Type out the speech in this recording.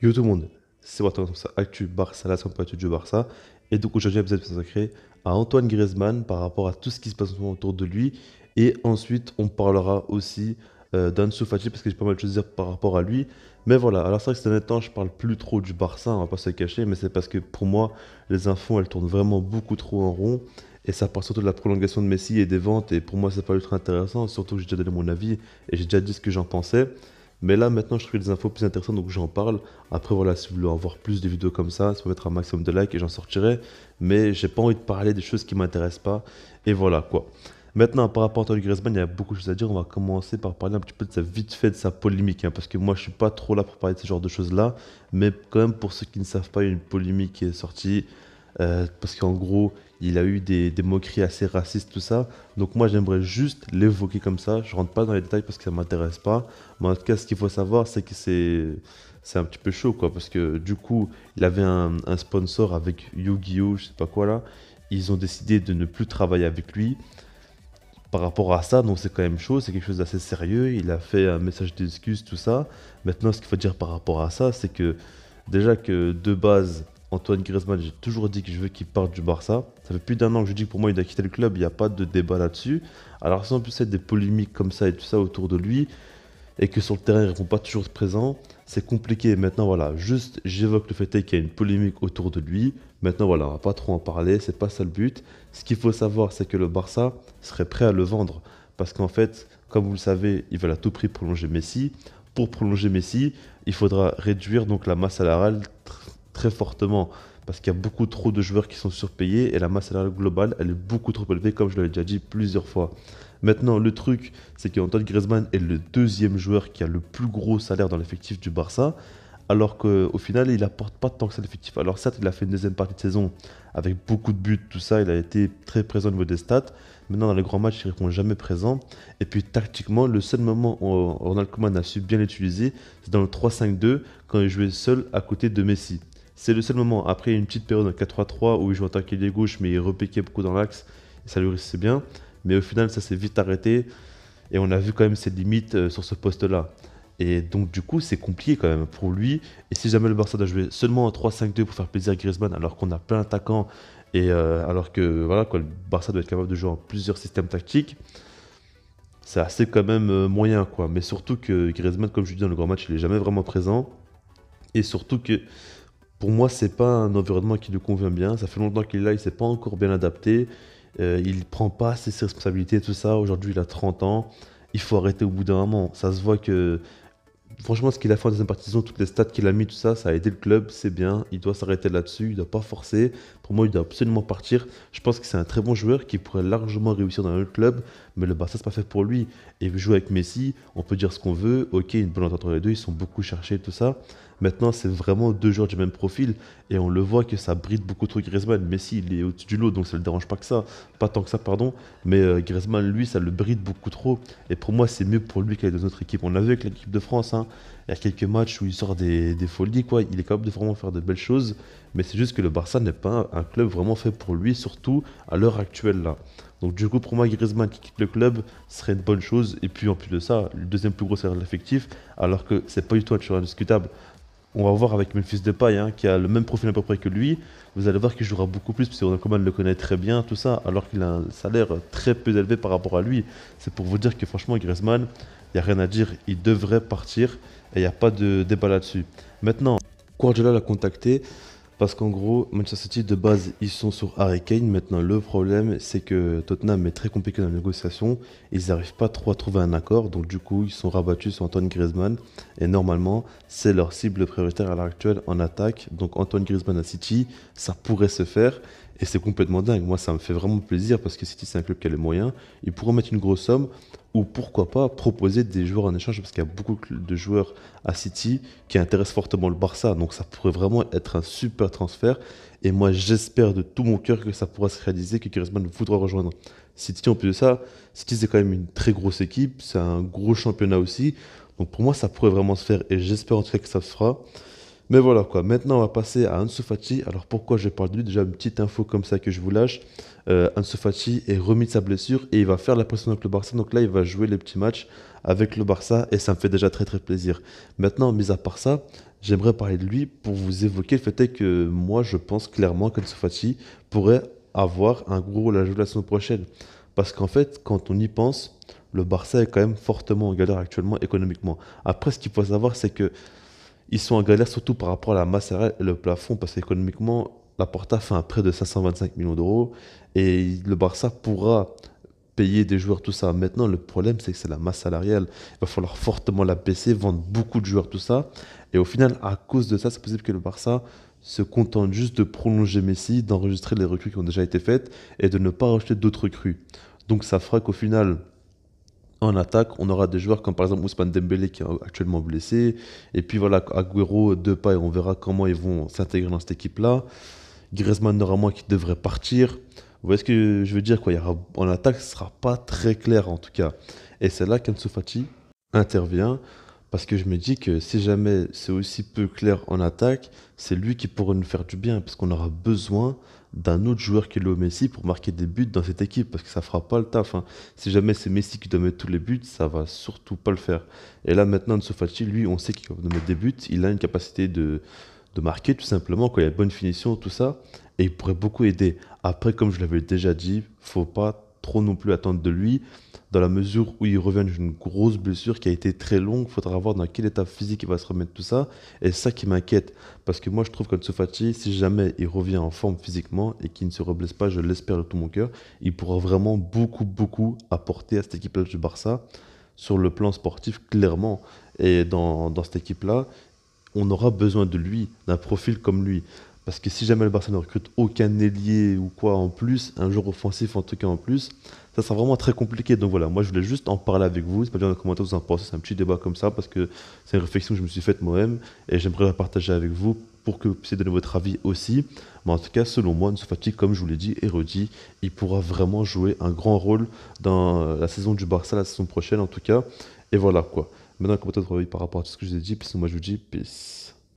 Yo tout le monde, c'est Watan ça, Actu Barça, la sympathie du Barça. Et donc aujourd'hui, vous consacré à Antoine Griezmann par rapport à tout ce qui se passe autour de lui. Et ensuite, on parlera aussi euh, d'Ansu Fati parce que j'ai pas mal de choses à dire par rapport à lui. Mais voilà, alors c'est vrai que c'est un temps, je parle plus trop du Barça, on va pas se cacher, mais c'est parce que pour moi, les infos, elles tournent vraiment beaucoup trop en rond. Et ça part surtout de la prolongation de Messi et des ventes. Et pour moi, c'est pas ultra intéressant, surtout que j'ai déjà donné mon avis et j'ai déjà dit ce que j'en pensais. Mais là, maintenant, je trouve des infos plus intéressantes, donc j'en parle. Après, voilà, si vous voulez avoir plus de vidéos comme ça, ça peut mettre un maximum de likes et j'en sortirai. Mais j'ai pas envie de parler des choses qui m'intéressent pas. Et voilà, quoi. Maintenant, par rapport à Antoine Griezmann, il y a beaucoup de choses à dire. On va commencer par parler un petit peu de sa vite fait, de sa polémique, hein, parce que moi, je suis pas trop là pour parler de ce genre de choses-là. Mais quand même, pour ceux qui ne savent pas, il y a une polémique qui est sortie. Euh, parce qu'en gros, il a eu des, moqueries assez racistes, tout ça. Donc moi, j'aimerais juste l'évoquer comme ça. Je rentre pas dans les détails parce que ça m'intéresse pas. Mais en tout cas, ce qu'il faut savoir, c'est que c'est un petit peu chaud, quoi. Parce que du coup, il avait un, sponsor avec Yu-Gi-Oh, je sais pas quoi là. Ils ont décidé de ne plus travailler avec lui. Par rapport à ça, donc c'est quand même chaud, c'est quelque chose d'assez sérieux. Il a fait un message d'excuse, tout ça. Maintenant, ce qu'il faut dire par rapport à ça, c'est que déjà que de base, Antoine Griezmann, j'ai toujours dit que je veux qu'il parte du Barça. Ça fait plus d'un an que je dis que pour moi il a quitté le club, il n'y a pas de débat là-dessus. Alors sans plus être des polémiques comme ça et tout ça autour de lui, et que sur le terrain il ne répond pas toujours présent, c'est compliqué. Maintenant voilà, juste j'évoque le fait qu'il y a une polémique autour de lui. Maintenant voilà, on va pas trop en parler, c'est pas ça le but. Ce qu'il faut savoir c'est que le Barça serait prêt à le vendre. Parce qu'en fait, comme vous le savez, ils veulent à tout prix prolonger Messi. Pour prolonger Messi, il faudra réduire donc la masse salariale très fortement parce qu'il y a beaucoup trop de joueurs qui sont surpayés et la masse salariale globale, elle est beaucoup trop élevée, comme je l'avais déjà dit plusieurs fois. Maintenant, le truc, c'est qu'Antoine Griezmann est le deuxième joueur qui a le plus gros salaire dans l'effectif du Barça, alors qu'au final, il apporte pas tant que ça l'effectif. Alors ça, il a fait une deuxième partie de saison avec beaucoup de buts, tout ça, il a été très présent au niveau des stats. Maintenant, dans les grands matchs, il répond jamais présent. Et puis, tactiquement, le seul moment où Ronald Koeman a su bien l'utiliser, c'est dans le 3-5-2, quand il jouait seul à côté de Messi. C'est le seul moment, après une petite période en 4-3-3 où il joue en tant qu'ailier gauche, mais il repiquait beaucoup dans l'axe, et ça lui réussissait bien. Mais au final, ça s'est vite arrêté, et on a vu quand même ses limites euh, sur ce poste-là. Et donc, du coup, c'est compliqué quand même pour lui. Et si jamais le Barça doit jouer seulement en 3-5-2 pour faire plaisir à Griezmann, alors qu'on a plein d'attaquants, et euh, alors que voilà, quoi, le Barça doit être capable de jouer en plusieurs systèmes tactiques, c'est assez quand même euh, moyen. quoi. Mais surtout que Griezmann, comme je dis dans le grand match, il est jamais vraiment présent. Et surtout que pour moi, c'est pas un environnement qui nous convient bien. Ça fait longtemps qu'il est là, il s'est pas encore bien adapté. Euh, il prend pas ses responsabilités, tout ça. Aujourd'hui, il a 30 ans. Il faut arrêter au bout d'un moment. Ça se voit que, franchement, ce qu'il a fait en deuxième partie toutes les stats qu'il a mis, tout ça, ça a aidé le club. C'est bien. Il doit s'arrêter là-dessus. Il doit pas forcer. Pour moi, il doit absolument partir. Je pense que c'est un très bon joueur qui pourrait largement réussir dans un autre club, mais le Barça, c'est pas fait pour lui. Et jouer avec Messi, on peut dire ce qu'on veut. Ok, une bonne entente entre les deux. Ils sont beaucoup cherchés, tout ça. Maintenant, c'est vraiment deux joueurs du même profil et on le voit que ça bride beaucoup trop Griezmann. Messi, il est au-dessus du lot, donc ça ne le dérange pas que ça. Pas tant que ça, pardon. Mais euh, Griezmann, lui, ça le bride beaucoup trop. Et pour moi, c'est mieux pour lui qu'avec notre équipe. On l'a vu avec l'équipe de France. Hein. Il y a quelques matchs où il sort des, folies. Quoi. Il est capable de vraiment faire de belles choses. Mais c'est juste que le Barça n'est pas un, club vraiment fait pour lui, surtout à l'heure actuelle. là. Donc du coup, pour moi, Griezmann qui quitte le club serait une bonne chose. Et puis en plus de ça, le deuxième plus gros salaire de l'effectif, alors que c'est pas du tout un indiscutable on va voir avec Memphis de paille hein, qui a le même profil à peu près que lui, vous allez voir qu'il jouera beaucoup plus, parce que le connaît très bien, tout ça, alors qu'il a un salaire très peu élevé par rapport à lui. C'est pour vous dire que franchement, Griezmann, il n'y a rien à dire, il devrait partir, et il n'y a pas de débat là-dessus. Maintenant, Guardiola l'a contacté, parce qu'en gros, Manchester City de base, ils sont sur Harry Kane. Maintenant, le problème, c'est que Tottenham est très compliqué dans les négociations. Ils n'arrivent pas trop à trouver un accord. Donc, du coup, ils sont rabattus sur Antoine Griezmann. Et normalement, c'est leur cible prioritaire à l'heure actuelle en attaque. Donc, Antoine Griezmann à City, ça pourrait se faire. Et c'est complètement dingue. Moi, ça me fait vraiment plaisir parce que City, c'est un club qui a les moyens. Ils pourront mettre une grosse somme ou pourquoi pas proposer des joueurs en échange parce qu'il y a beaucoup de joueurs à City qui intéressent fortement le Barça. Donc ça pourrait vraiment être un super transfert. Et moi j'espère de tout mon cœur que ça pourra se réaliser, que Kirisman voudra rejoindre City. En plus de ça, City c'est quand même une très grosse équipe, c'est un gros championnat aussi. Donc pour moi ça pourrait vraiment se faire et j'espère en tout cas que ça se fera. Mais voilà quoi. Maintenant, on va passer à Ansu Fati. Alors pourquoi je parle de lui Déjà, une petite info comme ça que je vous lâche. Euh, Ansu Fati est remis de sa blessure et il va faire la pression avec le Barça. Donc là, il va jouer les petits matchs avec le Barça et ça me fait déjà très très plaisir. Maintenant, mis à part ça, j'aimerais parler de lui pour vous évoquer le fait que moi, je pense clairement qu'Ansu Fati pourrait avoir un gros rôle à jouer la saison prochaine. Parce qu'en fait, quand on y pense, le Barça est quand même fortement en galère actuellement économiquement. Après, ce qu'il faut savoir, c'est que ils sont en galère surtout par rapport à la masse salariale et le plafond, parce qu'économiquement, la Porta fait un prêt de 525 millions d'euros et le Barça pourra payer des joueurs, tout ça. Maintenant, le problème, c'est que c'est la masse salariale. Il va falloir fortement la baisser, vendre beaucoup de joueurs, tout ça. Et au final, à cause de ça, c'est possible que le Barça se contente juste de prolonger Messi, d'enregistrer les recrues qui ont déjà été faites et de ne pas rejeter d'autres recrues. Donc ça fera qu'au final, en attaque, on aura des joueurs comme par exemple Ousmane Dembélé qui est actuellement blessé. Et puis voilà, Agüero, et on verra comment ils vont s'intégrer dans cette équipe-là. Griezmann, normalement, qui devrait partir. Vous voyez ce que je veux dire quoi. y aura, En attaque, ce ne sera pas très clair en tout cas. Et c'est là qu'un intervient. Parce que je me dis que si jamais c'est aussi peu clair en attaque, c'est lui qui pourrait nous faire du bien. Parce qu'on aura besoin d'un autre joueur qui est Messi pour marquer des buts dans cette équipe parce que ça fera pas le taf. Hein. Si jamais c'est Messi qui doit mettre tous les buts, ça va surtout pas le faire. Et là maintenant, Nsofati, lui, on sait qu'il doit mettre des buts. Il a une capacité de, de marquer tout simplement quand il a une bonne finition, tout ça. Et il pourrait beaucoup aider. Après, comme je l'avais déjà dit, faut pas trop non plus attendre de lui, dans la mesure où il revient d'une grosse blessure qui a été très longue. faudra voir dans quel état physique il va se remettre tout ça. Et ça qui m'inquiète, parce que moi je trouve que fatigue si jamais il revient en forme physiquement et qu'il ne se reblesse pas, je l'espère de tout mon cœur, il pourra vraiment beaucoup, beaucoup apporter à cette équipe-là du Barça sur le plan sportif, clairement. Et dans, dans cette équipe-là, on aura besoin de lui, d'un profil comme lui. Parce que si jamais le Barça ne recrute aucun ailier ou quoi en plus, un joueur offensif en tout cas en plus, ça sera vraiment très compliqué. Donc voilà, moi je voulais juste en parler avec vous. C'est pas dans les commentaires vous en pensez, c'est un petit débat comme ça parce que c'est une réflexion que je me suis faite moi-même et j'aimerais la partager avec vous pour que vous puissiez donner votre avis aussi. Mais en tout cas, selon moi, Fatigue, comme je vous l'ai dit et redit, il pourra vraiment jouer un grand rôle dans la saison du Barça, la saison prochaine en tout cas. Et voilà quoi. Maintenant, comment votre avis par rapport à ce que je vous ai dit. Puis moi je vous dis peace.